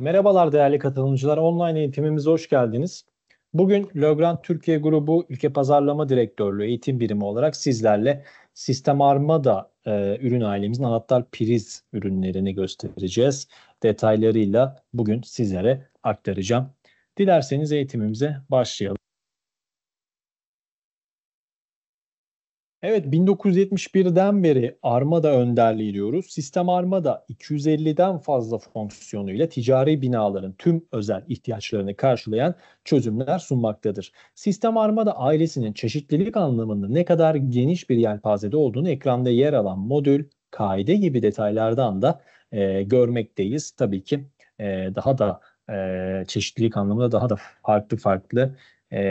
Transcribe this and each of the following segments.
Merhabalar değerli katılımcılar. Online eğitimimize hoş geldiniz. Bugün Legrand Türkiye Grubu Ülke Pazarlama Direktörlüğü Eğitim Birimi olarak sizlerle Sistem Armada e, ürün ailemizin anahtar priz ürünlerini göstereceğiz. Detaylarıyla bugün sizlere aktaracağım. Dilerseniz eğitimimize başlayalım. Evet 1971'den beri Armada önderliği diyoruz. Sistem Armada 250'den fazla fonksiyonuyla ticari binaların tüm özel ihtiyaçlarını karşılayan çözümler sunmaktadır. Sistem Armada ailesinin çeşitlilik anlamında ne kadar geniş bir yelpazede olduğunu ekranda yer alan modül, kaide gibi detaylardan da e, görmekteyiz. Tabii ki e, daha da e, çeşitlilik anlamında daha da farklı farklı e,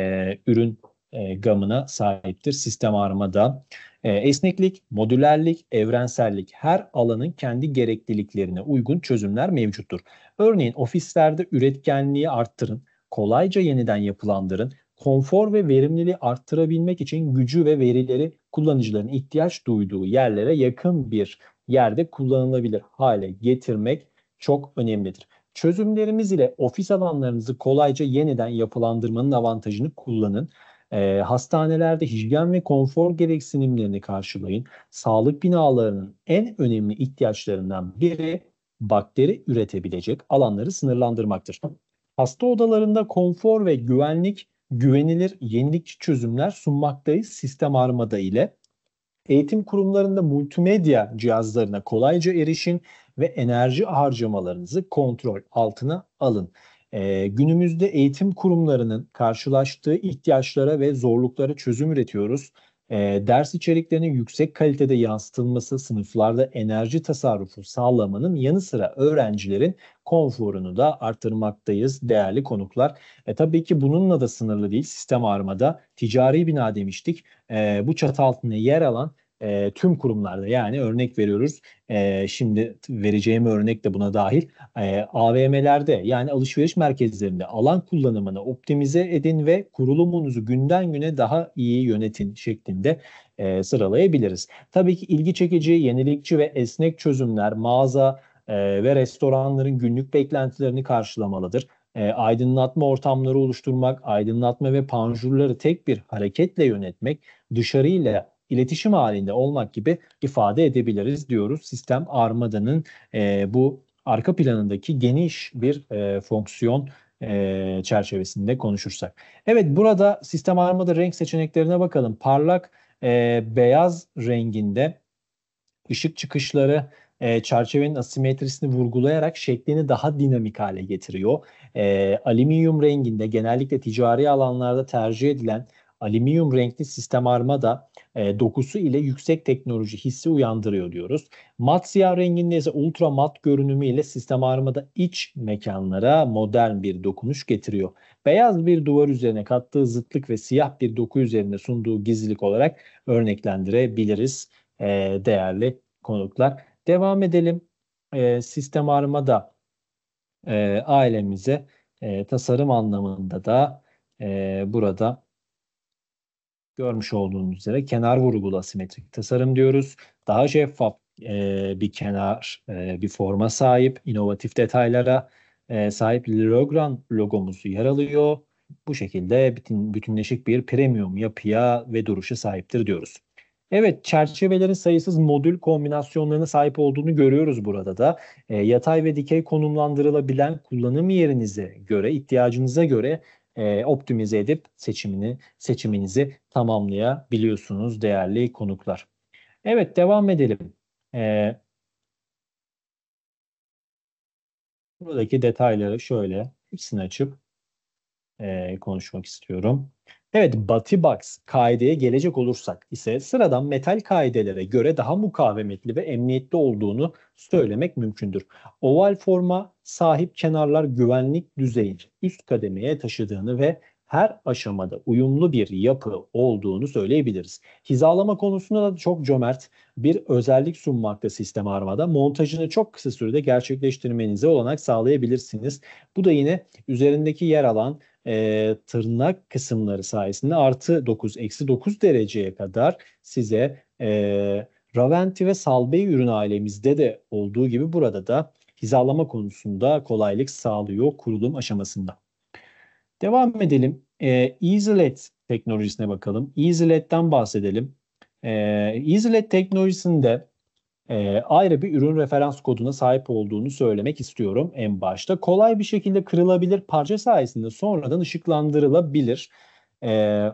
ürün e, gamına sahiptir sistem armada. E, esneklik, modülerlik, evrensellik her alanın kendi gerekliliklerine uygun çözümler mevcuttur. Örneğin ofislerde üretkenliği arttırın, kolayca yeniden yapılandırın, konfor ve verimliliği arttırabilmek için gücü ve verileri kullanıcıların ihtiyaç duyduğu yerlere yakın bir yerde kullanılabilir hale getirmek çok önemlidir. Çözümlerimiz ile ofis alanlarınızı kolayca yeniden yapılandırmanın avantajını kullanın. E, hastanelerde hijyen ve konfor gereksinimlerini karşılayın. Sağlık binalarının en önemli ihtiyaçlarından biri bakteri üretebilecek alanları sınırlandırmaktır. Hasta odalarında konfor ve güvenlik güvenilir yenilikçi çözümler sunmaktayız sistem armada ile. Eğitim kurumlarında multimedya cihazlarına kolayca erişin ve enerji harcamalarınızı kontrol altına alın. E, günümüzde eğitim kurumlarının karşılaştığı ihtiyaçlara ve zorluklara çözüm üretiyoruz. E, ders içeriklerinin yüksek kalitede yansıtılması sınıflarda enerji tasarrufu sağlamanın yanı sıra öğrencilerin konforunu da artırmaktayız değerli konuklar. E, tabii ki bununla da sınırlı değil sistem armada ticari bina demiştik. E, bu çatı altında yer alan e, tüm kurumlarda yani örnek veriyoruz. E, şimdi vereceğim örnek de buna dahil. E, AVM'lerde yani alışveriş merkezlerinde alan kullanımını optimize edin ve kurulumunuzu günden güne daha iyi yönetin şeklinde e, sıralayabiliriz. Tabii ki ilgi çekici, yenilikçi ve esnek çözümler mağaza e, ve restoranların günlük beklentilerini karşılamalıdır e, aydınlatma ortamları oluşturmak, aydınlatma ve panjurları tek bir hareketle yönetmek, dışarıyla iletişim halinde olmak gibi ifade edebiliriz diyoruz. Sistem Armada'nın e, bu arka planındaki geniş bir e, fonksiyon e, çerçevesinde konuşursak. Evet burada sistem Armada renk seçeneklerine bakalım. Parlak e, beyaz renginde ışık çıkışları e, çerçevenin asimetrisini vurgulayarak şeklini daha dinamik hale getiriyor. E, alüminyum renginde genellikle ticari alanlarda tercih edilen alüminyum renkli sistem armada e, dokusu ile yüksek teknoloji hissi uyandırıyor diyoruz. Mat siyah renginde ise ultra mat görünümü ile sistem arma da iç mekanlara modern bir dokunuş getiriyor. Beyaz bir duvar üzerine kattığı zıtlık ve siyah bir doku üzerine sunduğu gizlilik olarak örneklendirebiliriz e, değerli konuklar. Devam edelim. E, sistem armada e, ailemize e, tasarım anlamında da e, burada görmüş olduğunuz üzere kenar vurgulu asimetrik tasarım diyoruz. Daha şeffaf e, bir kenar, e, bir forma sahip, inovatif detaylara e, sahip Legrand logomuzu yer alıyor. Bu şekilde bütün, bütünleşik bir premium yapıya ve duruşa sahiptir diyoruz. Evet çerçevelerin sayısız modül kombinasyonlarına sahip olduğunu görüyoruz burada da. E, yatay ve dikey konumlandırılabilen kullanım yerinize göre, ihtiyacınıza göre e, optimize edip seçimini seçiminizi tamamlayabiliyorsunuz değerli konuklar. Evet devam edelim. E, buradaki detayları şöyle hepsini açıp e, konuşmak istiyorum. Evet Batı Box kaideye gelecek olursak ise sıradan metal kaidelere göre daha mukavemetli ve emniyetli olduğunu söylemek mümkündür. Oval forma sahip kenarlar güvenlik düzeyini üst kademeye taşıdığını ve her aşamada uyumlu bir yapı olduğunu söyleyebiliriz. Hizalama konusunda da çok cömert bir özellik sunmakta sistem armada. Montajını çok kısa sürede gerçekleştirmenize olanak sağlayabilirsiniz. Bu da yine üzerindeki yer alan e, tırnak kısımları sayesinde artı 9, eksi 9 dereceye kadar size e, Raventi ve Salbey ürün ailemizde de olduğu gibi burada da hizalama konusunda kolaylık sağlıyor kurulum aşamasında. Devam edelim. E, EasyLED teknolojisine bakalım. EasyLED'den bahsedelim. E, EasyLED teknolojisinde e, ayrı bir ürün referans koduna sahip olduğunu söylemek istiyorum en başta. Kolay bir şekilde kırılabilir parça sayesinde sonradan ışıklandırılabilir. E,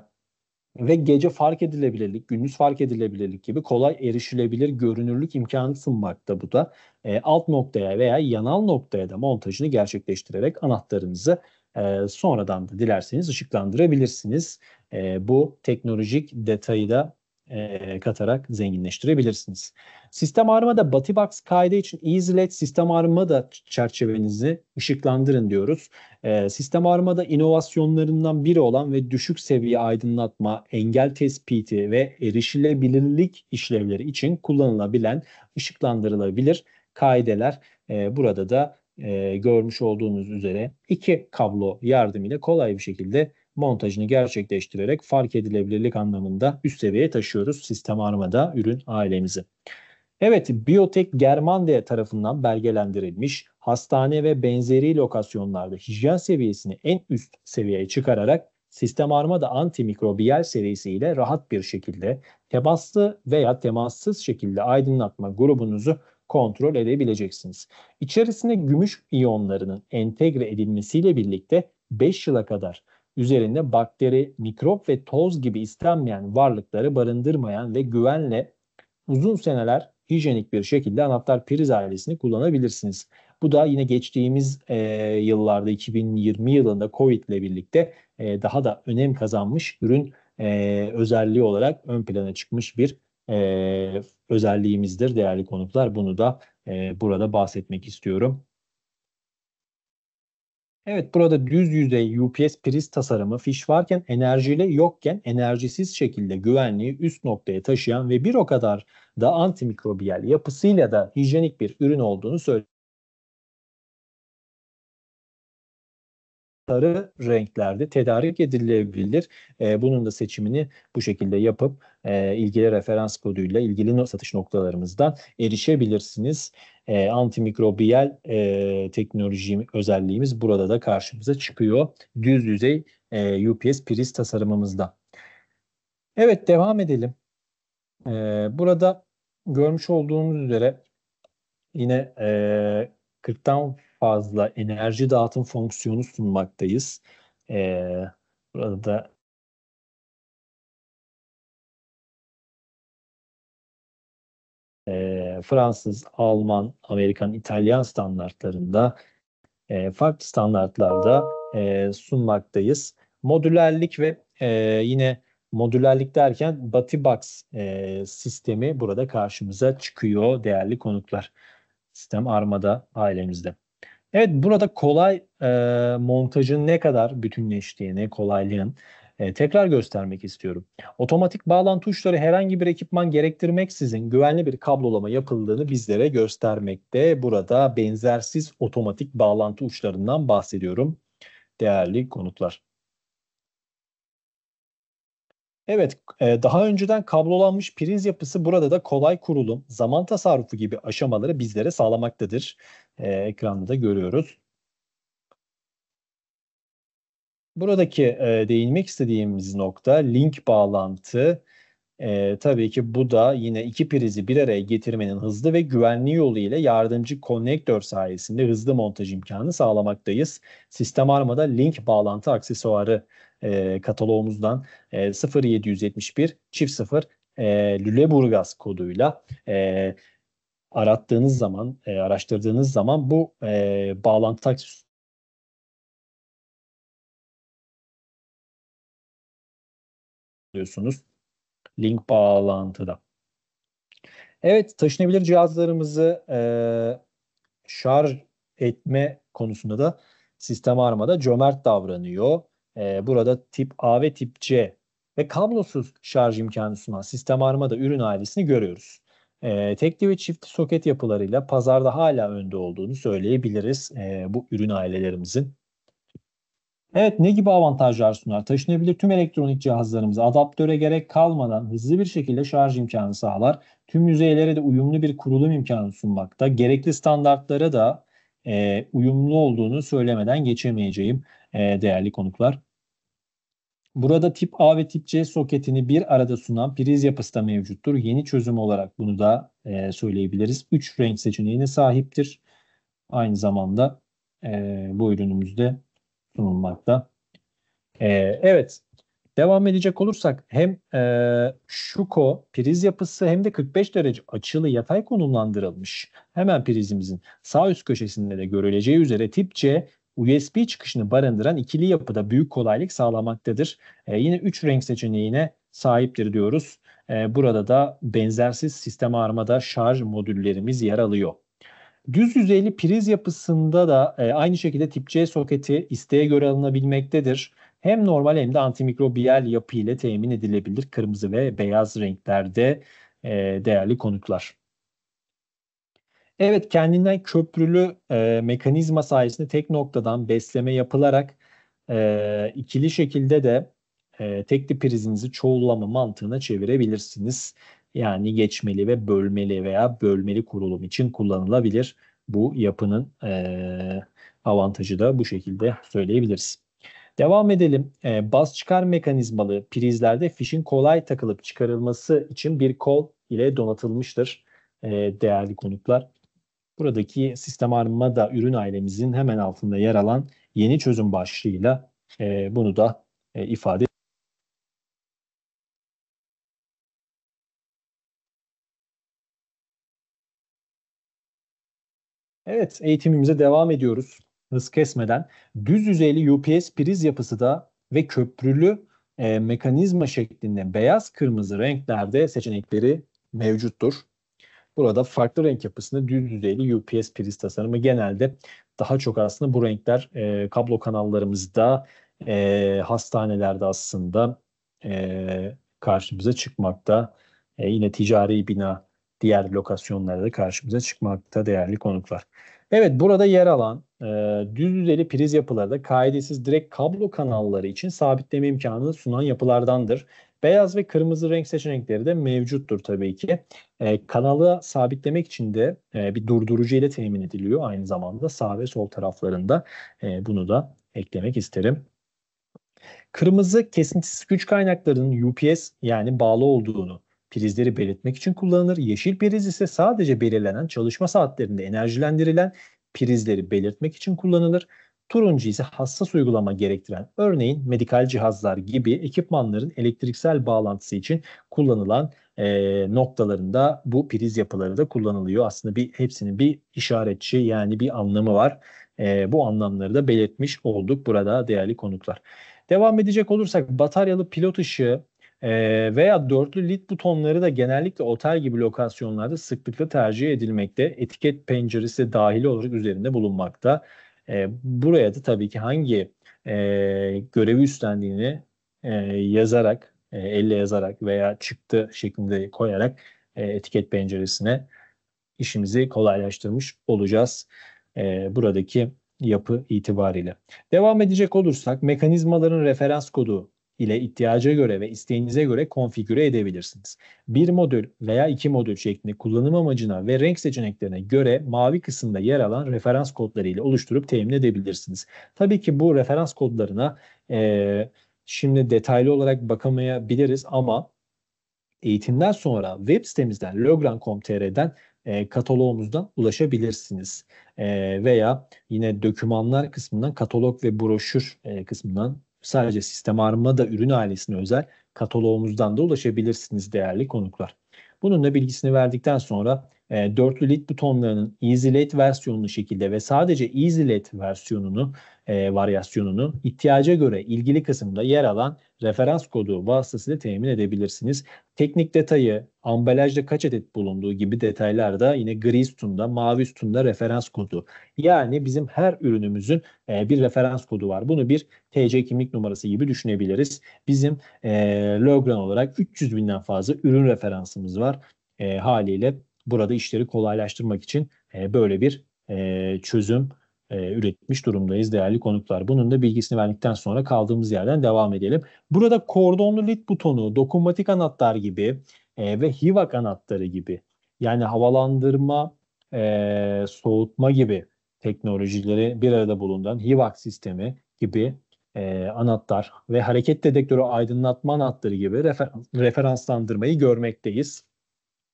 ve gece fark edilebilirlik, gündüz fark edilebilirlik gibi kolay erişilebilir görünürlük imkanı sunmakta bu da. E, alt noktaya veya yanal noktaya da montajını gerçekleştirerek anahtarınızı e, sonradan da dilerseniz ışıklandırabilirsiniz. E, bu teknolojik detayı da e, katarak zenginleştirebilirsiniz. Sistem arama da Batibox kaydı için EasyLED sistem arama da çerçevenizi ışıklandırın diyoruz. E, sistem arama da inovasyonlarından biri olan ve düşük seviye aydınlatma, engel tespiti ve erişilebilirlik işlevleri için kullanılabilen ışıklandırılabilir kaideler e, burada da e, görmüş olduğunuz üzere iki kablo yardımıyla kolay bir şekilde montajını gerçekleştirerek fark edilebilirlik anlamında üst seviyeye taşıyoruz sistem armada ürün ailemizi. Evet, Biotech Germania tarafından belgelendirilmiş hastane ve benzeri lokasyonlarda hijyen seviyesini en üst seviyeye çıkararak sistem armada antimikrobiyal serisiyle rahat bir şekilde temaslı veya temassız şekilde aydınlatma grubunuzu kontrol edebileceksiniz. İçerisine gümüş iyonlarının entegre edilmesiyle birlikte 5 yıla kadar üzerinde bakteri, mikrop ve toz gibi istenmeyen varlıkları barındırmayan ve güvenle uzun seneler hijyenik bir şekilde anahtar priz ailesini kullanabilirsiniz. Bu da yine geçtiğimiz e, yıllarda 2020 yılında Covid ile birlikte e, daha da önem kazanmış ürün e, özelliği olarak ön plana çıkmış bir e, özelliğimizdir değerli konuklar. Bunu da e, burada bahsetmek istiyorum. Evet burada düz yüzey UPS priz tasarımı fiş varken enerjiyle yokken enerjisiz şekilde güvenliği üst noktaya taşıyan ve bir o kadar da antimikrobiyal yapısıyla da hijyenik bir ürün olduğunu söylüyor. sarı renklerde tedarik edilebilir. E, bunun da seçimini bu şekilde yapıp e, ilgili referans koduyla ilgili satış noktalarımızdan erişebilirsiniz. E, ee, antimikrobiyel e, teknoloji özelliğimiz burada da karşımıza çıkıyor. Düz yüzey e, UPS priz tasarımımızda. Evet devam edelim. E, burada görmüş olduğunuz üzere yine e, 40'tan fazla enerji dağıtım fonksiyonu sunmaktayız. E, burada da e, Fransız, Alman, Amerikan, İtalyan standartlarında e, farklı standartlarda e, sunmaktayız. Modülerlik ve e, yine modülerlik derken Batibox e, sistemi burada karşımıza çıkıyor değerli konuklar. Sistem Armada ailemizde. Evet burada kolay e, montajın ne kadar bütünleştiğini, kolaylığın e, tekrar göstermek istiyorum. Otomatik bağlantı uçları herhangi bir ekipman gerektirmeksizin güvenli bir kablolama yapıldığını bizlere göstermekte. Burada benzersiz otomatik bağlantı uçlarından bahsediyorum değerli konutlar. Evet, e, daha önceden kablolanmış priz yapısı burada da kolay kurulum, zaman tasarrufu gibi aşamaları bizlere sağlamaktadır e, ekranda görüyoruz. Buradaki e, değinmek istediğimiz nokta link bağlantı. E, tabii ki bu da yine iki prizi bir araya getirmenin hızlı ve güvenli yolu ile yardımcı konnektör sayesinde hızlı montaj imkanı sağlamaktayız. Sistem Arma'da link bağlantı aksesuarı e, kataloğumuzdan e, 0771 çift 0 e, Lüleburgaz koduyla e, arattığınız zaman, e, araştırdığınız zaman bu e, bağlantı aksiyonu diyorsunuz. Link bağlantıda. Evet, taşınabilir cihazlarımızı e, şarj etme konusunda da sistem armada cömert davranıyor. E, burada tip A ve tip C ve kablosuz şarj imkanı sunan sistem armada ürün ailesini görüyoruz. E, ee, tekli ve çift soket yapılarıyla pazarda hala önde olduğunu söyleyebiliriz e, bu ürün ailelerimizin. Evet ne gibi avantajlar sunar? Taşınabilir tüm elektronik cihazlarımızı adaptöre gerek kalmadan hızlı bir şekilde şarj imkanı sağlar. Tüm yüzeylere de uyumlu bir kurulum imkanı sunmakta. Gerekli standartlara da e, uyumlu olduğunu söylemeden geçemeyeceğim e, değerli konuklar. Burada tip A ve tip C soketini bir arada sunan priz yapısı da mevcuttur. Yeni çözüm olarak bunu da e, söyleyebiliriz. 3 renk seçeneğine sahiptir. Aynı zamanda e, bu ürünümüzde sunulmakta. E, evet, devam edecek olursak hem e, şuko priz yapısı hem de 45 derece açılı yatay konumlandırılmış. Hemen prizimizin sağ üst köşesinde de görüleceği üzere tip C USB çıkışını barındıran ikili yapıda büyük kolaylık sağlamaktadır. E, yine 3 renk seçeneğine sahiptir diyoruz. E, burada da benzersiz sistem armada şarj modüllerimiz yer alıyor. Düz yüzeyli priz yapısında da e, aynı şekilde tip C soketi isteğe göre alınabilmektedir. Hem normal hem de antimikrobiyal yapı ile temin edilebilir kırmızı ve beyaz renklerde e, değerli konuklar. Evet kendinden köprülü e, mekanizma sayesinde tek noktadan besleme yapılarak e, ikili şekilde de e, tekli prizinizi çoğullama mantığına çevirebilirsiniz. Yani geçmeli ve bölmeli veya bölmeli kurulum için kullanılabilir. Bu yapının e, avantajı da bu şekilde söyleyebiliriz. Devam edelim. E, bas çıkar mekanizmalı prizlerde fişin kolay takılıp çıkarılması için bir kol ile donatılmıştır e, değerli konuklar buradaki sistem arınma da ürün ailemizin hemen altında yer alan yeni çözüm başlığıyla e, bunu da e, ifade Evet, eğitimimize devam ediyoruz hız kesmeden. Düz yüzeyli UPS priz yapısı da ve köprülü e, mekanizma şeklinde beyaz kırmızı renklerde seçenekleri mevcuttur. Burada farklı renk yapısında düz düzeyli UPS priz tasarımı genelde daha çok aslında bu renkler e, kablo kanallarımızda e, hastanelerde aslında e, karşımıza çıkmakta. E, yine ticari bina diğer lokasyonlarda karşımıza çıkmakta değerli konuklar. Evet burada yer alan e, düz düzeli priz yapıları da kaidesiz direkt kablo kanalları için sabitleme imkanını sunan yapılardandır. Beyaz ve kırmızı renk seçenekleri de mevcuttur tabii ki. E, kanalı sabitlemek için de e, bir durdurucu ile temin ediliyor aynı zamanda sağ ve sol taraflarında. E, bunu da eklemek isterim. Kırmızı kesintisiz güç kaynaklarının UPS yani bağlı olduğunu prizleri belirtmek için kullanılır. Yeşil priz ise sadece belirlenen çalışma saatlerinde enerjilendirilen prizleri belirtmek için kullanılır. Turuncu ise hassas uygulama gerektiren örneğin medikal cihazlar gibi ekipmanların elektriksel bağlantısı için kullanılan e, noktalarında bu priz yapıları da kullanılıyor. Aslında bir hepsinin bir işaretçi yani bir anlamı var. E, bu anlamları da belirtmiş olduk burada değerli konuklar. Devam edecek olursak bataryalı pilot ışığı veya dörtlü lit butonları da genellikle otel gibi lokasyonlarda sıklıkla tercih edilmekte. Etiket penceresi dahil olarak üzerinde bulunmakta. E, buraya da tabii ki hangi e, görevi üstlendiğini e, yazarak, e, elle yazarak veya çıktı şeklinde koyarak e, etiket penceresine işimizi kolaylaştırmış olacağız e, buradaki yapı itibariyle. Devam edecek olursak mekanizmaların referans kodu ile ihtiyaca göre ve isteğinize göre konfigüre edebilirsiniz. Bir modül veya iki modül şeklinde kullanım amacına ve renk seçeneklerine göre mavi kısımda yer alan referans kodları ile oluşturup temin edebilirsiniz. Tabii ki bu referans kodlarına e, şimdi detaylı olarak bakamayabiliriz ama eğitimden sonra web sitemizden logran.com.tr'den e, kataloğumuzdan ulaşabilirsiniz. E, veya yine dokümanlar kısmından katalog ve broşür e, kısmından Sadece sistem arma da ürün ailesine özel kataloğumuzdan da ulaşabilirsiniz değerli konuklar. Bunun da bilgisini verdikten sonra e, dörtlü led butonlarının easy led versiyonlu şekilde ve sadece easy led versiyonunu e, varyasyonunu ihtiyaca göre ilgili kısımda yer alan referans kodu vasıtasıyla temin edebilirsiniz. Teknik detayı, ambalajda kaç adet bulunduğu gibi detaylar da yine gri sütunda, mavi sütunda referans kodu. Yani bizim her ürünümüzün e, bir referans kodu var. Bunu bir TC kimlik numarası gibi düşünebiliriz. Bizim e, Logran olarak 300 binden fazla ürün referansımız var. E, haliyle burada işleri kolaylaştırmak için e, böyle bir e, çözüm e, üretmiş durumdayız değerli konuklar. Bunun da bilgisini verdikten sonra kaldığımız yerden devam edelim. Burada kordonlu lit butonu, dokunmatik anahtar gibi e, ve HIVAC anahtarı gibi yani havalandırma, e, soğutma gibi teknolojileri bir arada bulunan HIVAC sistemi gibi e, anahtar ve hareket dedektörü aydınlatma anahtarı gibi refer, referanslandırmayı görmekteyiz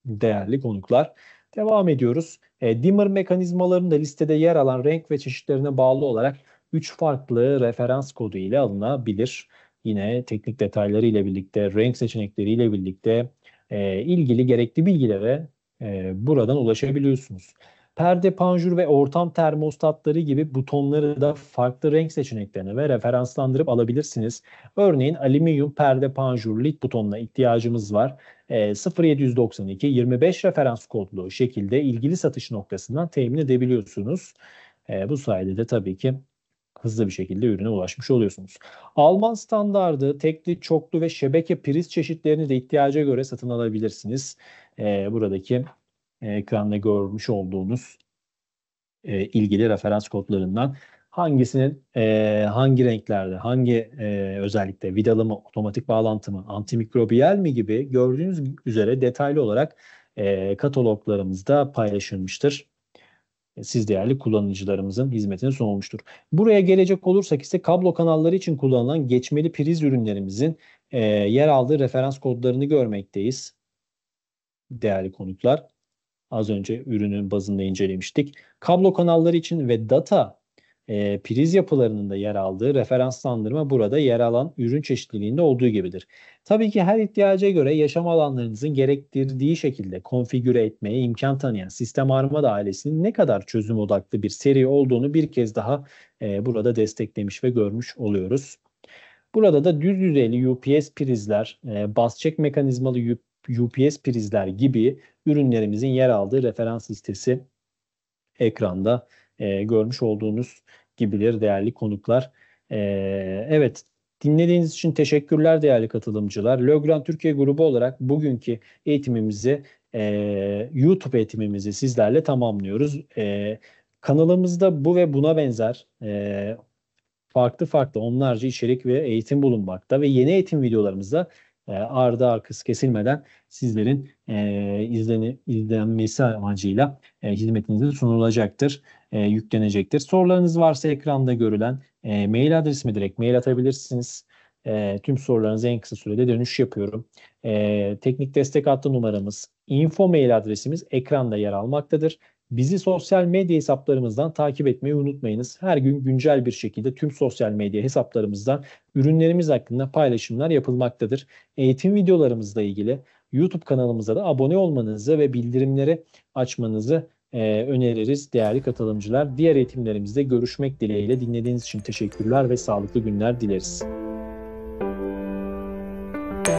değerli konuklar. Devam ediyoruz. E, dimmer mekanizmalarında listede yer alan renk ve çeşitlerine bağlı olarak 3 farklı referans kodu ile alınabilir. Yine teknik detayları ile birlikte, renk seçenekleri ile birlikte e, ilgili gerekli bilgilere e, buradan ulaşabiliyorsunuz. Perde, panjur ve ortam termostatları gibi butonları da farklı renk seçeneklerine ve referanslandırıp alabilirsiniz. Örneğin alüminyum perde, panjur, led butonuna ihtiyacımız var. 0792 ee, 25 referans kodlu şekilde ilgili satış noktasından temin edebiliyorsunuz. Ee, bu sayede de tabii ki hızlı bir şekilde ürüne ulaşmış oluyorsunuz. Alman standardı tekli, çoklu ve şebeke priz çeşitlerini de ihtiyaca göre satın alabilirsiniz. Ee, buradaki e, ekranda görmüş olduğunuz e, ilgili referans kodlarından hangisinin e, hangi renklerde, hangi e, özellikle vidalı mı, otomatik bağlantı mı, antimikrobiyel mi gibi gördüğünüz üzere detaylı olarak e, kataloglarımızda paylaşılmıştır. E, siz değerli kullanıcılarımızın hizmetine sunulmuştur. Buraya gelecek olursak ise kablo kanalları için kullanılan geçmeli priz ürünlerimizin e, yer aldığı referans kodlarını görmekteyiz. Değerli konuklar, az önce ürünün bazında incelemiştik. Kablo kanalları için ve data e, priz yapılarının da yer aldığı referanslandırma burada yer alan ürün çeşitliliğinde olduğu gibidir. Tabii ki her ihtiyaca göre yaşam alanlarınızın gerektirdiği şekilde konfigüre etmeye imkan tanıyan sistem armada ailesinin ne kadar çözüm odaklı bir seri olduğunu bir kez daha e, burada desteklemiş ve görmüş oluyoruz. Burada da düz yüzeyli UPS prizler, e, bas çek mekanizmalı UPS prizler gibi ürünlerimizin yer aldığı referans listesi ekranda e, görmüş olduğunuz bilir değerli konuklar. E, evet dinlediğiniz için teşekkürler değerli katılımcılar. Lögran Türkiye grubu olarak bugünkü eğitimimizi e, YouTube eğitimimizi sizlerle tamamlıyoruz. E, kanalımızda bu ve buna benzer e, farklı farklı onlarca içerik ve eğitim bulunmakta ve yeni eğitim videolarımızda e, ardı arkası kesilmeden sizlerin e, izlenmesi amacıyla e, hizmetinize sunulacaktır e, yüklenecektir. Sorularınız varsa ekranda görülen e, mail adresime direkt mail atabilirsiniz. E, tüm sorularınızı en kısa sürede dönüş yapıyorum. E, teknik destek hattı numaramız, info mail adresimiz ekranda yer almaktadır. Bizi sosyal medya hesaplarımızdan takip etmeyi unutmayınız. Her gün güncel bir şekilde tüm sosyal medya hesaplarımızdan ürünlerimiz hakkında paylaşımlar yapılmaktadır. Eğitim videolarımızla ilgili YouTube kanalımıza da abone olmanızı ve bildirimleri açmanızı e, öneririz değerli katılımcılar. Diğer eğitimlerimizde görüşmek dileğiyle dinlediğiniz için teşekkürler ve sağlıklı günler dileriz.